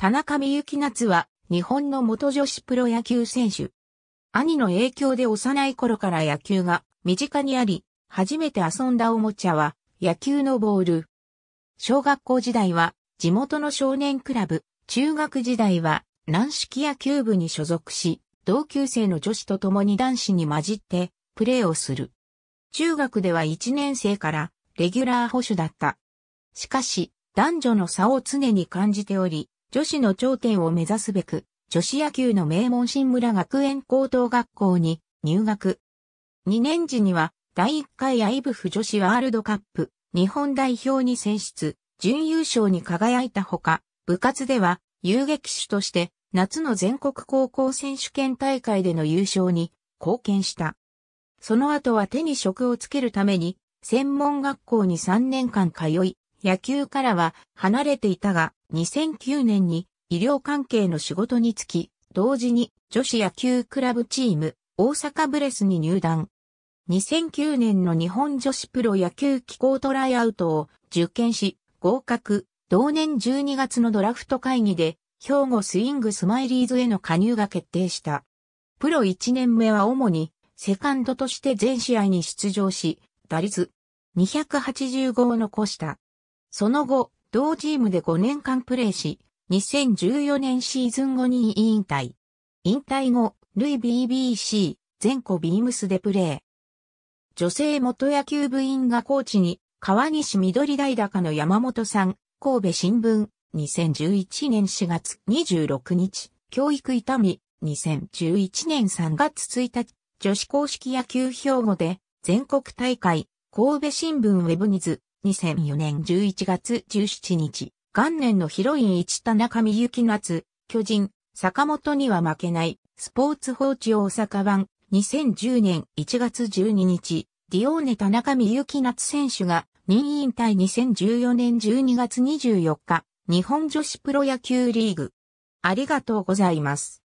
田中美幸夏は日本の元女子プロ野球選手。兄の影響で幼い頃から野球が身近にあり、初めて遊んだおもちゃは野球のボール。小学校時代は地元の少年クラブ、中学時代は軟式野球部に所属し、同級生の女子と共に男子に混じってプレーをする。中学では1年生からレギュラー保守だった。しかし、男女の差を常に感じており、女子の頂点を目指すべく、女子野球の名門新村学園高等学校に入学。2年時には、第1回アイブフ女子ワールドカップ日本代表に選出、準優勝に輝いたほか、部活では遊撃手として夏の全国高校選手権大会での優勝に貢献した。その後は手に職をつけるために専門学校に3年間通い、野球からは離れていたが、2009年に医療関係の仕事に就き、同時に女子野球クラブチーム大阪ブレスに入団。2009年の日本女子プロ野球機構トライアウトを受験し、合格、同年12月のドラフト会議で、兵庫スイングスマイリーズへの加入が決定した。プロ1年目は主に、セカンドとして全試合に出場し、打率285を残した。その後、同チームで5年間プレーし、2014年シーズン後に引退。引退後、ルイ BBC、前後ビームスでプレー。女性元野球部員がコーチに、川西緑大高の山本さん、神戸新聞、2011年4月26日、教育痛み、2011年3月1日、女子公式野球兵庫で、全国大会、神戸新聞ウェブニズ、2004年11月17日、元年のヒロイン一田中美幸夏、巨人、坂本には負けない、スポーツ報知大阪版、2010年1月12日、ディオーネ田中美幸夏選手が、任引退2014年12月24日、日本女子プロ野球リーグ。ありがとうございます。